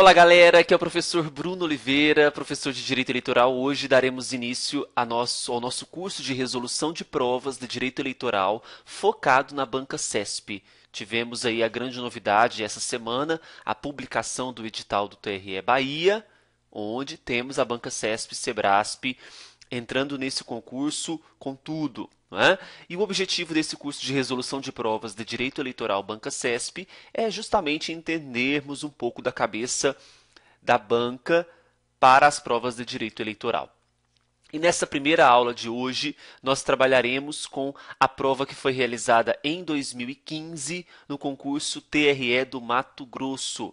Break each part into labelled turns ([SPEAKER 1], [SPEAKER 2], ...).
[SPEAKER 1] Olá, galera. Aqui é o professor Bruno Oliveira, professor de Direito Eleitoral. Hoje daremos início nosso, ao nosso curso de resolução de provas de Direito Eleitoral focado na banca CESP. Tivemos aí a grande novidade essa semana, a publicação do edital do TRE Bahia, onde temos a banca CESP sebraspe Sebrasp entrando nesse concurso com tudo. Né? E o objetivo desse curso de resolução de provas de direito eleitoral Banca CESP é justamente entendermos um pouco da cabeça da banca para as provas de direito eleitoral. E nessa primeira aula de hoje, nós trabalharemos com a prova que foi realizada em 2015 no concurso TRE do Mato Grosso.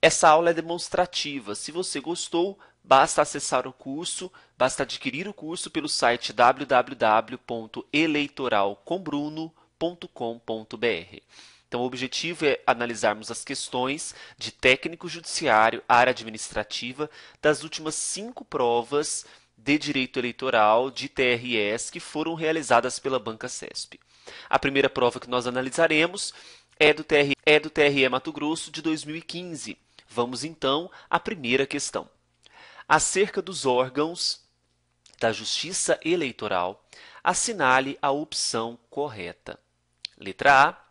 [SPEAKER 1] Essa aula é demonstrativa. Se você gostou, basta acessar o curso, basta adquirir o curso pelo site www.eleitoralcombruno.com.br. Então, o objetivo é analisarmos as questões de técnico judiciário, área administrativa, das últimas cinco provas de direito eleitoral de TRS que foram realizadas pela Banca CESP. A primeira prova que nós analisaremos é do TR é do TRE Mato Grosso de 2015. Vamos então à primeira questão acerca dos órgãos da Justiça Eleitoral, assinale a opção correta. Letra A.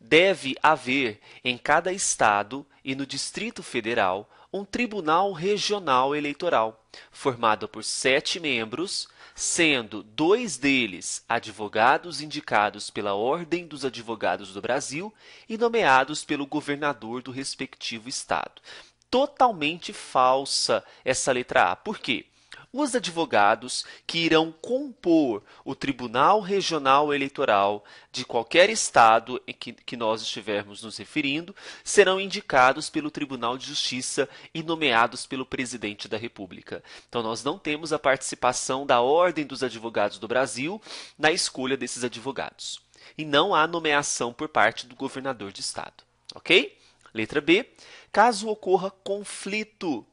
[SPEAKER 1] Deve haver em cada estado e no Distrito Federal um Tribunal Regional Eleitoral, formado por sete membros, sendo dois deles advogados indicados pela Ordem dos Advogados do Brasil e nomeados pelo governador do respectivo estado totalmente falsa essa letra A. Por quê? Os advogados que irão compor o Tribunal Regional Eleitoral de qualquer estado em que, que nós estivermos nos referindo serão indicados pelo Tribunal de Justiça e nomeados pelo Presidente da República. Então, nós não temos a participação da Ordem dos Advogados do Brasil na escolha desses advogados. E não há nomeação por parte do governador de estado. Ok? Letra B. Caso ocorra conflito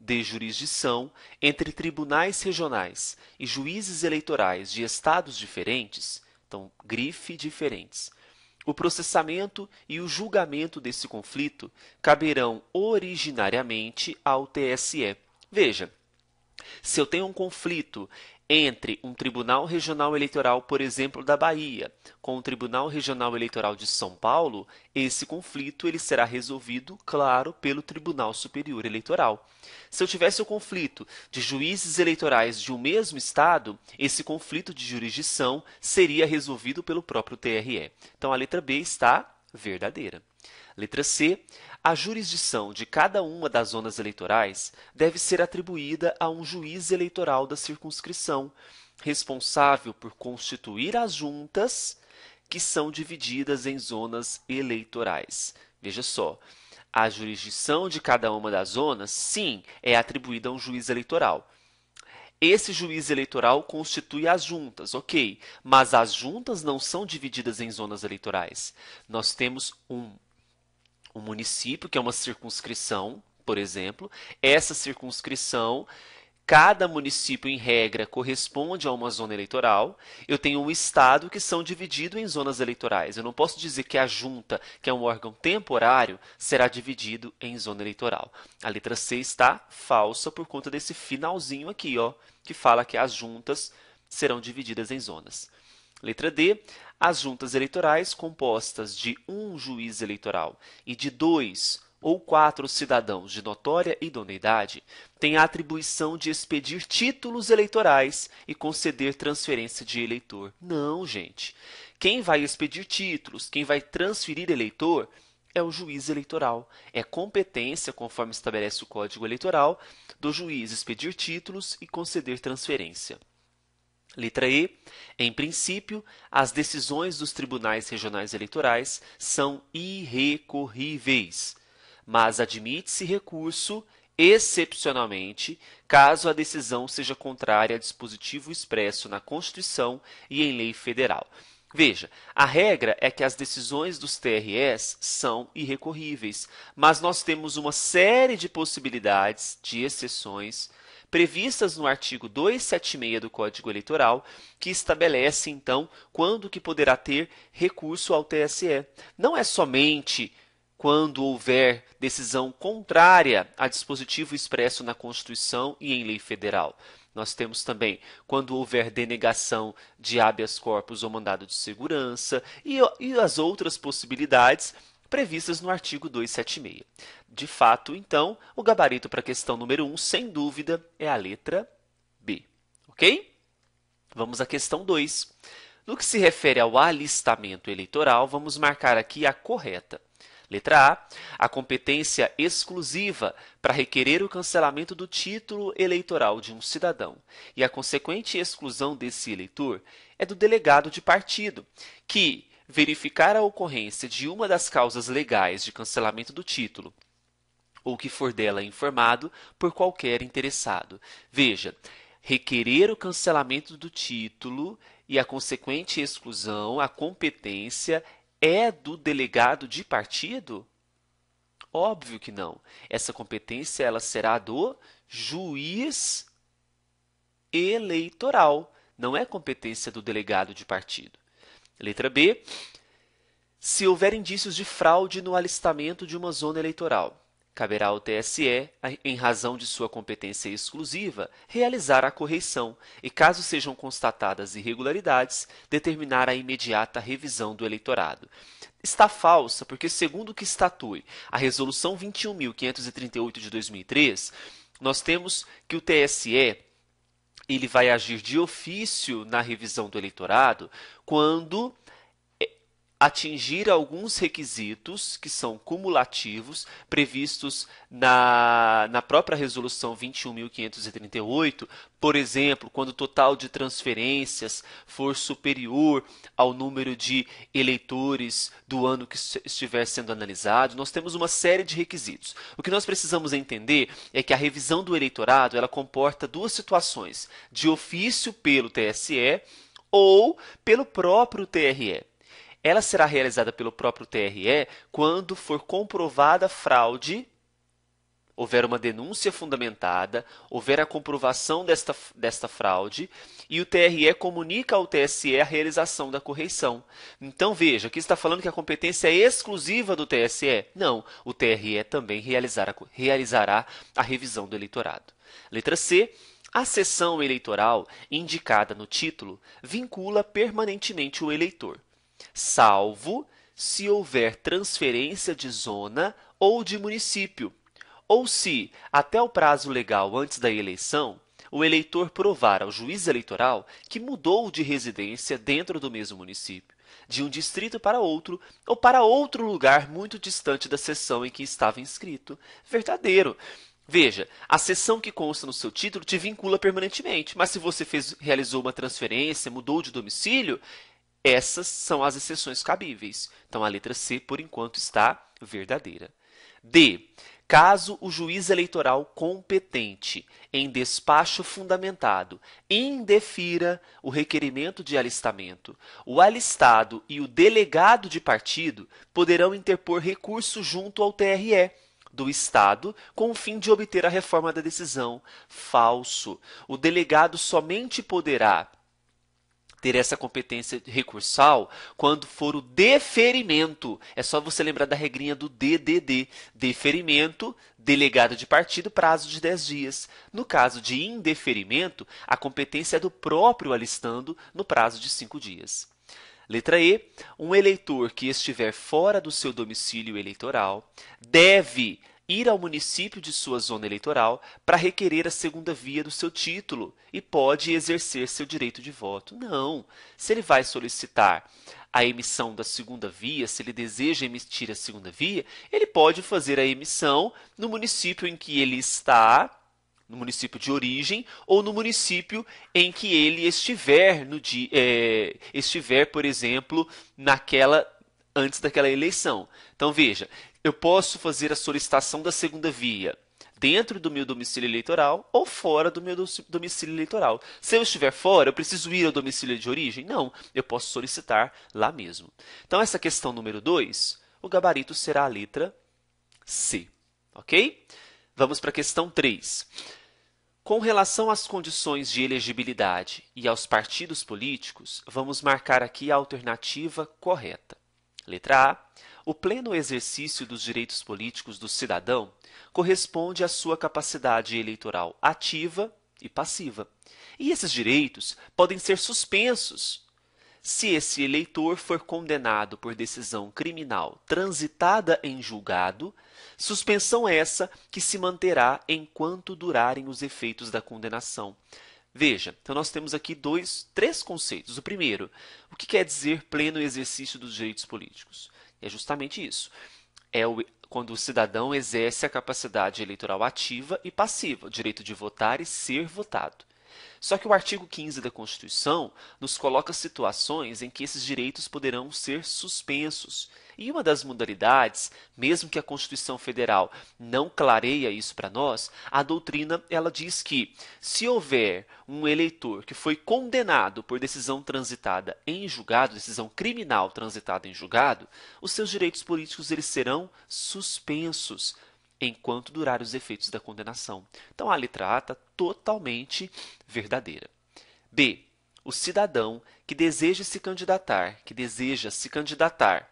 [SPEAKER 1] de jurisdição entre tribunais regionais e juízes eleitorais de estados diferentes, então grife diferentes, o processamento e o julgamento desse conflito caberão originariamente ao TSE. Veja, se eu tenho um conflito entre um Tribunal Regional Eleitoral, por exemplo, da Bahia, com o Tribunal Regional Eleitoral de São Paulo, esse conflito ele será resolvido, claro, pelo Tribunal Superior Eleitoral. Se eu tivesse o conflito de juízes eleitorais de um mesmo estado, esse conflito de jurisdição seria resolvido pelo próprio TRE. Então a letra B está verdadeira. Letra C. A jurisdição de cada uma das zonas eleitorais deve ser atribuída a um juiz eleitoral da circunscrição, responsável por constituir as juntas que são divididas em zonas eleitorais. Veja só, a jurisdição de cada uma das zonas, sim, é atribuída a um juiz eleitoral, esse juiz eleitoral constitui as juntas, ok, mas as juntas não são divididas em zonas eleitorais. Nós temos um, um município, que é uma circunscrição, por exemplo. Essa circunscrição Cada município, em regra, corresponde a uma zona eleitoral. Eu tenho um Estado que são divididos em zonas eleitorais. Eu não posso dizer que a junta, que é um órgão temporário, será dividido em zona eleitoral. A letra C está falsa por conta desse finalzinho aqui, ó, que fala que as juntas serão divididas em zonas. Letra D. As juntas eleitorais, compostas de um juiz eleitoral e de dois ou quatro cidadãos de notória idoneidade têm a atribuição de expedir títulos eleitorais e conceder transferência de eleitor. Não, gente. Quem vai expedir títulos, quem vai transferir eleitor, é o juiz eleitoral. É competência, conforme estabelece o Código Eleitoral, do juiz expedir títulos e conceder transferência. Letra E. Em princípio, as decisões dos tribunais regionais eleitorais são irrecorríveis mas admite-se recurso excepcionalmente, caso a decisão seja contrária a dispositivo expresso na Constituição e em lei federal. Veja, a regra é que as decisões dos TRS são irrecorríveis, mas nós temos uma série de possibilidades de exceções previstas no artigo 276 do Código Eleitoral, que estabelece então quando que poderá ter recurso ao TSE. Não é somente quando houver decisão contrária a dispositivo expresso na Constituição e em lei federal. Nós temos também quando houver denegação de habeas corpus ou mandado de segurança e, e as outras possibilidades previstas no artigo 276. De fato, então, o gabarito para a questão número 1, um, sem dúvida, é a letra B. Ok? Vamos à questão 2. No que se refere ao alistamento eleitoral, vamos marcar aqui a correta. Letra A. A competência exclusiva para requerer o cancelamento do título eleitoral de um cidadão e a consequente exclusão desse eleitor é do delegado de partido, que, verificar a ocorrência de uma das causas legais de cancelamento do título ou que for dela informado por qualquer interessado. Veja, requerer o cancelamento do título e a consequente exclusão, a competência é do delegado de partido? Óbvio que não. Essa competência ela será do juiz eleitoral, não é competência do delegado de partido. Letra B. Se houver indícios de fraude no alistamento de uma zona eleitoral. Caberá ao TSE, em razão de sua competência exclusiva, realizar a correição e, caso sejam constatadas irregularidades, determinar a imediata revisão do eleitorado. Está falsa porque, segundo o que estatui a Resolução 21.538 de 2003, nós temos que o TSE ele vai agir de ofício na revisão do eleitorado quando atingir alguns requisitos que são cumulativos, previstos na, na própria Resolução 21.538, por exemplo, quando o total de transferências for superior ao número de eleitores do ano que estiver sendo analisado, nós temos uma série de requisitos. O que nós precisamos entender é que a revisão do eleitorado ela comporta duas situações: de ofício pelo TSE ou pelo próprio TRE ela será realizada pelo próprio TRE quando for comprovada fraude, houver uma denúncia fundamentada, houver a comprovação desta, desta fraude e o TRE comunica ao TSE a realização da correição. Então, veja, aqui está falando que a competência é exclusiva do TSE. Não, o TRE também realizará, realizará a revisão do eleitorado. Letra C. A sessão eleitoral, indicada no título, vincula permanentemente o eleitor salvo se houver transferência de zona ou de município, ou se, até o prazo legal antes da eleição, o eleitor provar ao juiz eleitoral que mudou de residência dentro do mesmo município, de um distrito para outro ou para outro lugar muito distante da seção em que estava inscrito. Verdadeiro. Veja, a seção que consta no seu título te vincula permanentemente, mas se você fez, realizou uma transferência, mudou de domicílio, essas são as exceções cabíveis. Então, a letra C, por enquanto, está verdadeira. D. Caso o juiz eleitoral competente, em despacho fundamentado, indefira o requerimento de alistamento, o alistado e o delegado de partido poderão interpor recurso junto ao TRE do Estado com o fim de obter a reforma da decisão. Falso. O delegado somente poderá ter essa competência recursal quando for o deferimento. É só você lembrar da regrinha do DDD: deferimento, delegado de partido, prazo de 10 dias. No caso de indeferimento, a competência é do próprio alistando no prazo de 5 dias. Letra E. Um eleitor que estiver fora do seu domicílio eleitoral deve ir ao município de sua zona eleitoral para requerer a segunda via do seu título e pode exercer seu direito de voto. Não. Se ele vai solicitar a emissão da segunda via, se ele deseja emitir a segunda via, ele pode fazer a emissão no município em que ele está, no município de origem ou no município em que ele estiver, no dia, é, estiver por exemplo, naquela antes daquela eleição. Então veja, eu posso fazer a solicitação da segunda via dentro do meu domicílio eleitoral ou fora do meu domicílio eleitoral. Se eu estiver fora, eu preciso ir ao domicílio de origem? Não, eu posso solicitar lá mesmo. Então, essa questão número 2, o gabarito será a letra C. Ok? Vamos para a questão 3. Com relação às condições de elegibilidade e aos partidos políticos, vamos marcar aqui a alternativa correta. Letra A. O pleno exercício dos direitos políticos do cidadão corresponde à sua capacidade eleitoral ativa e passiva. E esses direitos podem ser suspensos se esse eleitor for condenado por decisão criminal transitada em julgado, suspensão essa que se manterá enquanto durarem os efeitos da condenação. Veja, então nós temos aqui dois, três conceitos. O primeiro, o que quer dizer pleno exercício dos direitos políticos? É justamente isso. É o, quando o cidadão exerce a capacidade eleitoral ativa e passiva, o direito de votar e ser votado. Só que o artigo 15 da Constituição nos coloca situações em que esses direitos poderão ser suspensos. E uma das modalidades, mesmo que a Constituição Federal não clareia isso para nós, a doutrina ela diz que se houver um eleitor que foi condenado por decisão transitada em julgado, decisão criminal transitada em julgado, os seus direitos políticos eles serão suspensos enquanto durar os efeitos da condenação. Então, a letra A está totalmente verdadeira. B. O cidadão que deseja se candidatar, que deseja se candidatar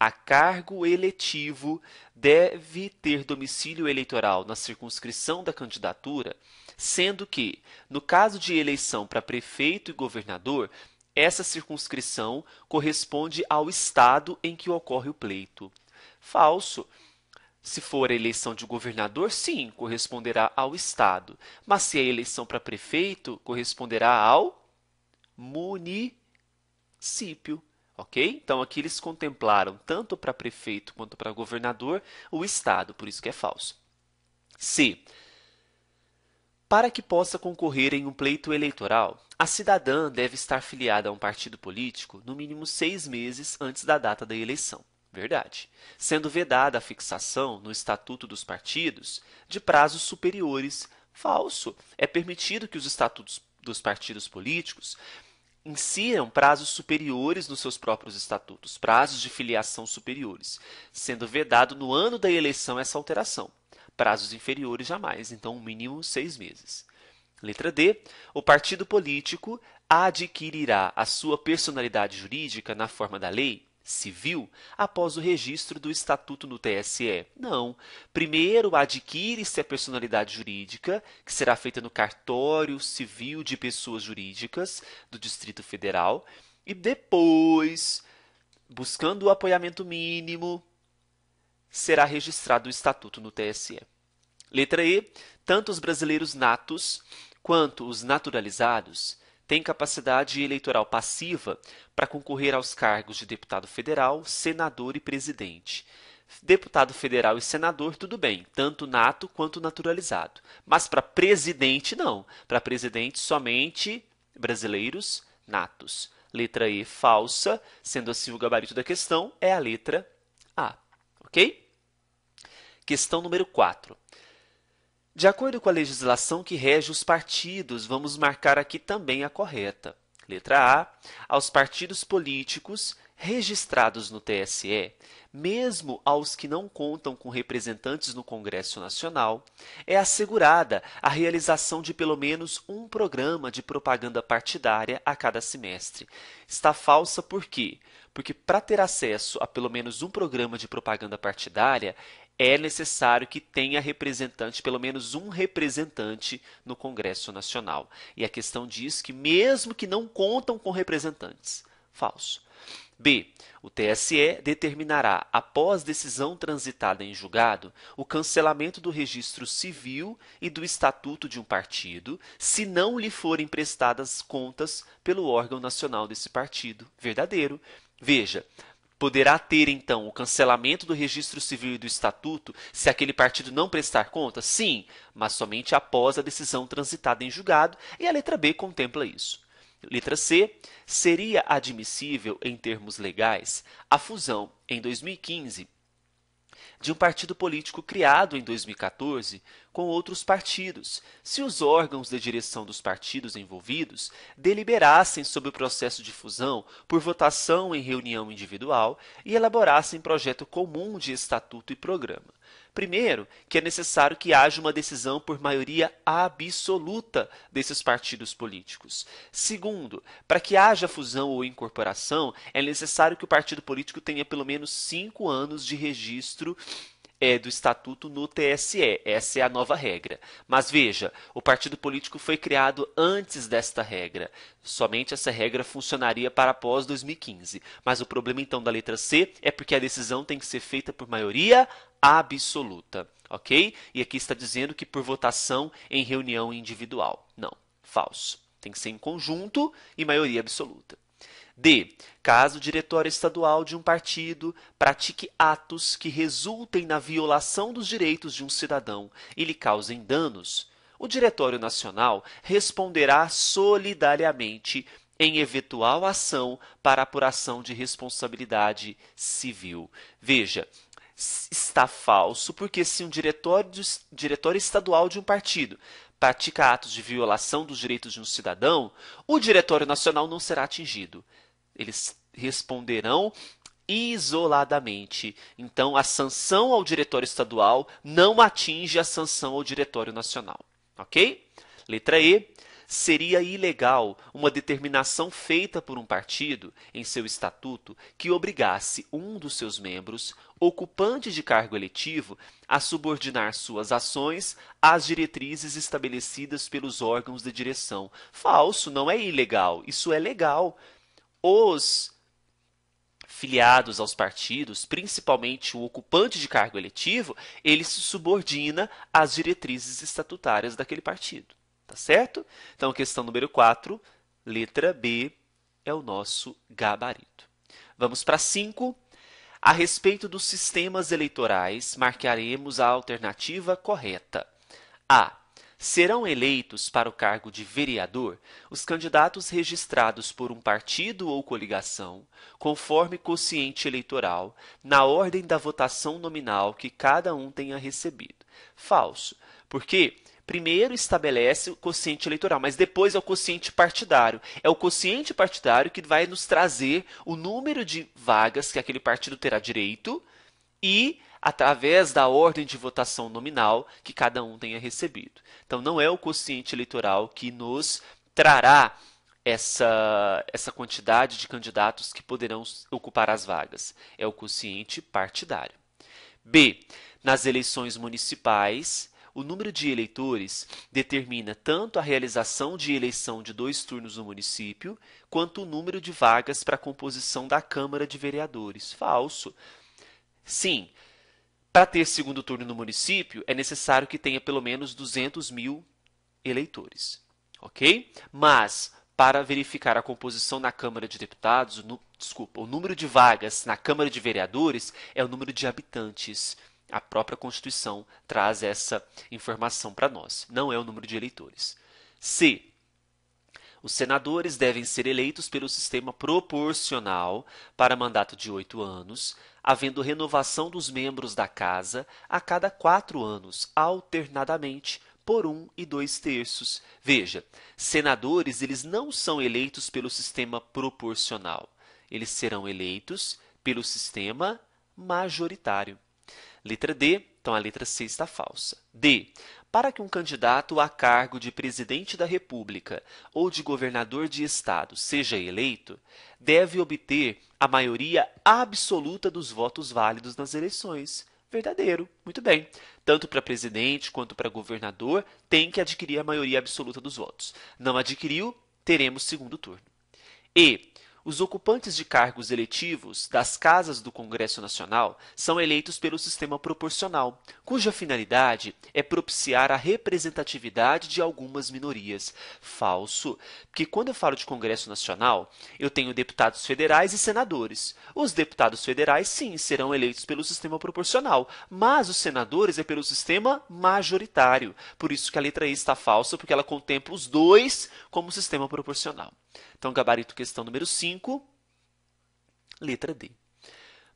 [SPEAKER 1] a cargo eletivo deve ter domicílio eleitoral na circunscrição da candidatura, sendo que, no caso de eleição para prefeito e governador, essa circunscrição corresponde ao estado em que ocorre o pleito. Falso, se for a eleição de governador, sim, corresponderá ao Estado. Mas se é a eleição para prefeito, corresponderá ao município. Ok? Então, aqui eles contemplaram tanto para prefeito quanto para governador o Estado, por isso que é falso. C. Para que possa concorrer em um pleito eleitoral, a cidadã deve estar filiada a um partido político no mínimo seis meses antes da data da eleição. Verdade. Sendo vedada a fixação no Estatuto dos Partidos de prazos superiores. Falso. É permitido que os estatutos dos partidos políticos insiram prazos superiores nos seus próprios estatutos, prazos de filiação superiores, sendo vedado no ano da eleição essa alteração. Prazos inferiores jamais, então, um mínimo seis meses. Letra D. O partido político adquirirá a sua personalidade jurídica na forma da lei civil após o registro do estatuto no TSE. Não. Primeiro adquire-se a personalidade jurídica, que será feita no cartório civil de pessoas jurídicas do Distrito Federal, e depois, buscando o apoiamento mínimo, será registrado o estatuto no TSE. Letra E. Tanto os brasileiros natos quanto os naturalizados tem capacidade eleitoral passiva para concorrer aos cargos de deputado federal, senador e presidente. Deputado federal e senador, tudo bem, tanto nato quanto naturalizado. Mas para presidente, não. Para presidente, somente brasileiros natos. Letra E falsa, sendo assim o gabarito da questão é a letra A. Ok? Questão número 4. De acordo com a legislação que rege os partidos, vamos marcar aqui também a correta. Letra A. Aos partidos políticos registrados no TSE, mesmo aos que não contam com representantes no Congresso Nacional, é assegurada a realização de pelo menos um programa de propaganda partidária a cada semestre. Está falsa por quê? Porque para ter acesso a pelo menos um programa de propaganda partidária é necessário que tenha representante, pelo menos um representante no Congresso Nacional. E a questão diz que, mesmo que não contam com representantes, falso. B. O TSE determinará, após decisão transitada em julgado, o cancelamento do registro civil e do estatuto de um partido, se não lhe forem prestadas contas pelo órgão nacional desse partido. Verdadeiro. Veja, Poderá ter, então, o cancelamento do registro civil e do estatuto se aquele partido não prestar conta? Sim, mas somente após a decisão transitada em julgado, e a letra B contempla isso. Letra C. Seria admissível, em termos legais, a fusão, em 2015, de um partido político criado em 2014 com outros partidos, se os órgãos de direção dos partidos envolvidos deliberassem sobre o processo de fusão por votação em reunião individual e elaborassem projeto comum de estatuto e programa. Primeiro, que é necessário que haja uma decisão por maioria absoluta desses partidos políticos. Segundo, para que haja fusão ou incorporação, é necessário que o partido político tenha pelo menos cinco anos de registro é, do estatuto no TSE. Essa é a nova regra. Mas veja, o partido político foi criado antes desta regra. Somente essa regra funcionaria para após 2015. Mas o problema então da letra C é porque a decisão tem que ser feita por maioria absoluta, ok? E aqui está dizendo que por votação em reunião individual. Não, falso. Tem que ser em conjunto e maioria absoluta. D. Caso o diretório estadual de um partido pratique atos que resultem na violação dos direitos de um cidadão e lhe causem danos, o Diretório Nacional responderá solidariamente em eventual ação para apuração de responsabilidade civil. Veja, está falso, porque se um diretório, diretório estadual de um partido pratica atos de violação dos direitos de um cidadão, o Diretório Nacional não será atingido eles responderão isoladamente. Então, a sanção ao diretório estadual não atinge a sanção ao diretório nacional. Ok? Letra E. Seria ilegal uma determinação feita por um partido em seu estatuto que obrigasse um dos seus membros, ocupante de cargo eletivo, a subordinar suas ações às diretrizes estabelecidas pelos órgãos de direção. Falso, não é ilegal, isso é legal os filiados aos partidos, principalmente o ocupante de cargo eletivo, ele se subordina às diretrizes estatutárias daquele partido. Tá certo? Então, questão número 4, letra B, é o nosso gabarito. Vamos para 5. A respeito dos sistemas eleitorais, marcaremos a alternativa correta. A. Serão eleitos para o cargo de vereador os candidatos registrados por um partido ou coligação, conforme quociente eleitoral, na ordem da votação nominal que cada um tenha recebido. Falso, porque primeiro estabelece o quociente eleitoral, mas depois é o quociente partidário. É o quociente partidário que vai nos trazer o número de vagas que aquele partido terá direito e através da ordem de votação nominal que cada um tenha recebido. Então, não é o quociente eleitoral que nos trará essa, essa quantidade de candidatos que poderão ocupar as vagas. É o quociente partidário. B. Nas eleições municipais, o número de eleitores determina tanto a realização de eleição de dois turnos no município, quanto o número de vagas para a composição da Câmara de Vereadores. Falso. Sim, para ter segundo turno no município, é necessário que tenha pelo menos 200 mil eleitores. Ok? Mas, para verificar a composição na Câmara de Deputados, no, desculpa, o número de vagas na Câmara de Vereadores é o número de habitantes. A própria Constituição traz essa informação para nós, não é o número de eleitores. C. Os senadores devem ser eleitos pelo sistema proporcional para mandato de oito anos, havendo renovação dos membros da Casa a cada quatro anos, alternadamente, por um e dois terços. Veja, senadores eles não são eleitos pelo sistema proporcional. Eles serão eleitos pelo sistema majoritário. Letra D, então a letra C está falsa. D. Para que um candidato a cargo de presidente da República ou de governador de Estado seja eleito, deve obter a maioria absoluta dos votos válidos nas eleições. Verdadeiro, muito bem. Tanto para presidente quanto para governador, tem que adquirir a maioria absoluta dos votos. Não adquiriu, teremos segundo turno. E os ocupantes de cargos eletivos das casas do Congresso Nacional são eleitos pelo sistema proporcional, cuja finalidade é propiciar a representatividade de algumas minorias. Falso, porque quando eu falo de Congresso Nacional, eu tenho deputados federais e senadores. Os deputados federais, sim, serão eleitos pelo sistema proporcional, mas os senadores é pelo sistema majoritário. Por isso que a letra E está falsa, porque ela contempla os dois como sistema proporcional. Então, gabarito questão número 5, letra D.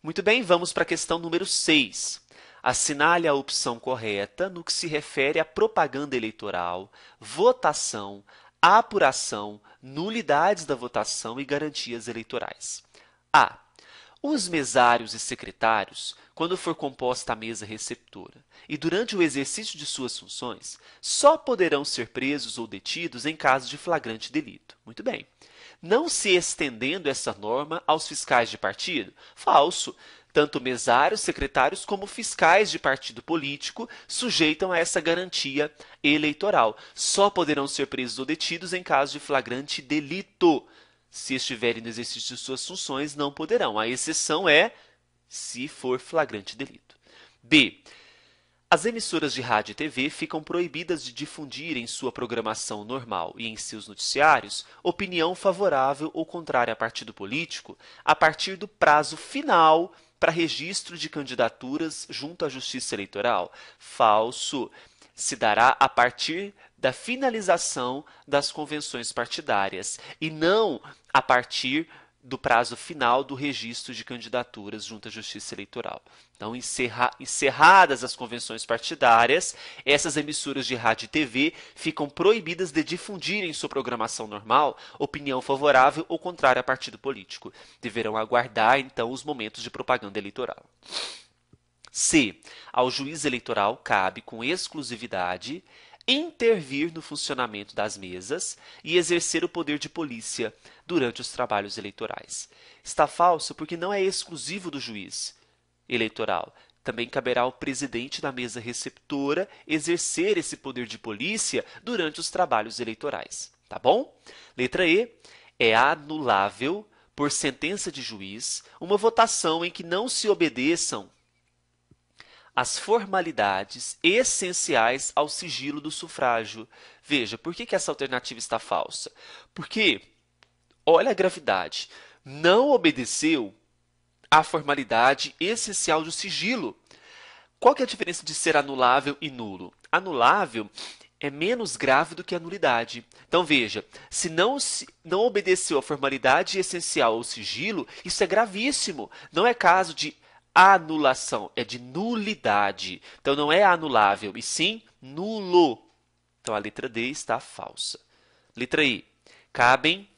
[SPEAKER 1] Muito bem, vamos para a questão número 6. Assinale a opção correta no que se refere à propaganda eleitoral, votação, apuração, nulidades da votação e garantias eleitorais. A. Os mesários e secretários, quando for composta a mesa receptora e durante o exercício de suas funções, só poderão ser presos ou detidos em caso de flagrante delito. Muito bem. Não se estendendo essa norma aos fiscais de partido? Falso. Tanto mesários, secretários como fiscais de partido político sujeitam a essa garantia eleitoral. Só poderão ser presos ou detidos em caso de flagrante delito se estiverem no exercício de suas funções, não poderão. A exceção é se for flagrante delito. B. As emissoras de rádio e TV ficam proibidas de difundir em sua programação normal e em seus noticiários opinião favorável ou contrária a partido político a partir do prazo final para registro de candidaturas junto à Justiça Eleitoral. Falso se dará a partir da finalização das convenções partidárias e não a partir do prazo final do registro de candidaturas junto à Justiça Eleitoral. Então, encerra, encerradas as convenções partidárias, essas emissoras de rádio e TV ficam proibidas de difundir em sua programação normal opinião favorável ou contrária a partido político. Deverão aguardar, então, os momentos de propaganda eleitoral. C. Ao juiz eleitoral cabe, com exclusividade, intervir no funcionamento das mesas e exercer o poder de polícia durante os trabalhos eleitorais. Está falso porque não é exclusivo do juiz eleitoral. Também caberá ao presidente da mesa receptora exercer esse poder de polícia durante os trabalhos eleitorais. Tá bom? Letra E. É anulável, por sentença de juiz, uma votação em que não se obedeçam as formalidades essenciais ao sigilo do sufrágio. Veja, por que, que essa alternativa está falsa? Porque, olha a gravidade, não obedeceu à formalidade essencial do sigilo. Qual que é a diferença de ser anulável e nulo? Anulável é menos grave do que a nulidade. Então, veja, se não, se não obedeceu à formalidade essencial ao sigilo, isso é gravíssimo. Não é caso de anulação, é de nulidade. Então, não é anulável, e sim nulo. Então, a letra D está falsa. Letra I. Cabem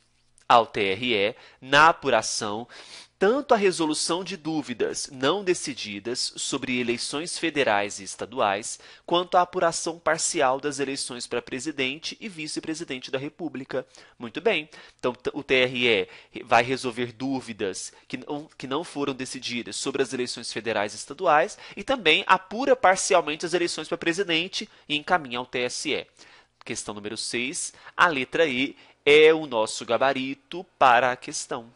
[SPEAKER 1] ao TRE na apuração tanto a resolução de dúvidas não decididas sobre eleições federais e estaduais, quanto a apuração parcial das eleições para presidente e vice-presidente da República. Muito bem, então o TRE vai resolver dúvidas que não, que não foram decididas sobre as eleições federais e estaduais e também apura parcialmente as eleições para presidente e encaminha ao TSE. Questão número 6, a letra E é o nosso gabarito para a questão.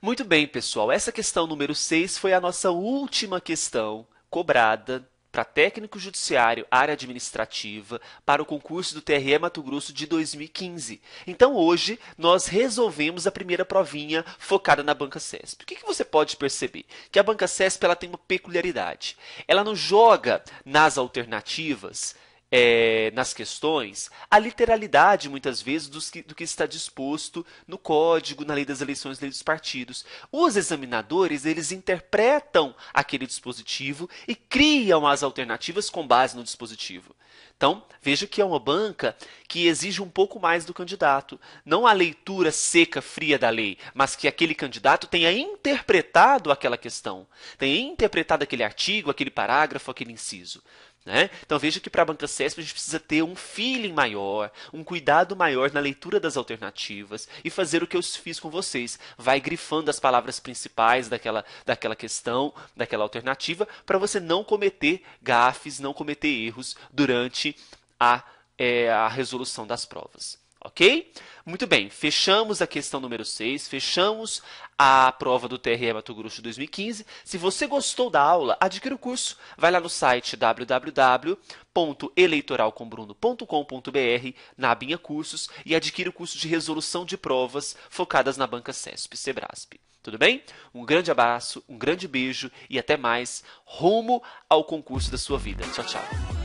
[SPEAKER 1] Muito bem, pessoal. Essa questão número 6 foi a nossa última questão cobrada para técnico judiciário, área administrativa, para o concurso do TRE Mato Grosso de 2015. Então, hoje, nós resolvemos a primeira provinha focada na Banca CESP. O que, você pode perceber? Que a Banca CESP ela tem uma peculiaridade. Ela não joga nas alternativas é, nas questões a literalidade, muitas vezes, do que, do que está disposto no código, na lei das eleições, lei dos partidos. Os examinadores, eles interpretam aquele dispositivo e criam as alternativas com base no dispositivo. Então, veja que é uma banca que exige um pouco mais do candidato. Não a leitura seca, fria da lei, mas que aquele candidato tenha interpretado aquela questão, tenha interpretado aquele artigo, aquele parágrafo, aquele inciso. Né? Então veja que para a banca CESP a gente precisa ter um feeling maior, um cuidado maior na leitura das alternativas e fazer o que eu fiz com vocês. Vai grifando as palavras principais daquela, daquela questão, daquela alternativa, para você não cometer gafes, não cometer erros durante a, é, a resolução das provas. Ok? Muito bem, fechamos a questão número 6, fechamos a prova do TRE Mato Grosso 2015. Se você gostou da aula, adquira o curso. Vai lá no site www.eleitoralcombruno.com.br, na abinha cursos, e adquira o curso de resolução de provas focadas na banca CESP Sebrasp. Tudo bem? Um grande abraço, um grande beijo e até mais. Rumo ao concurso da sua vida. Tchau, tchau.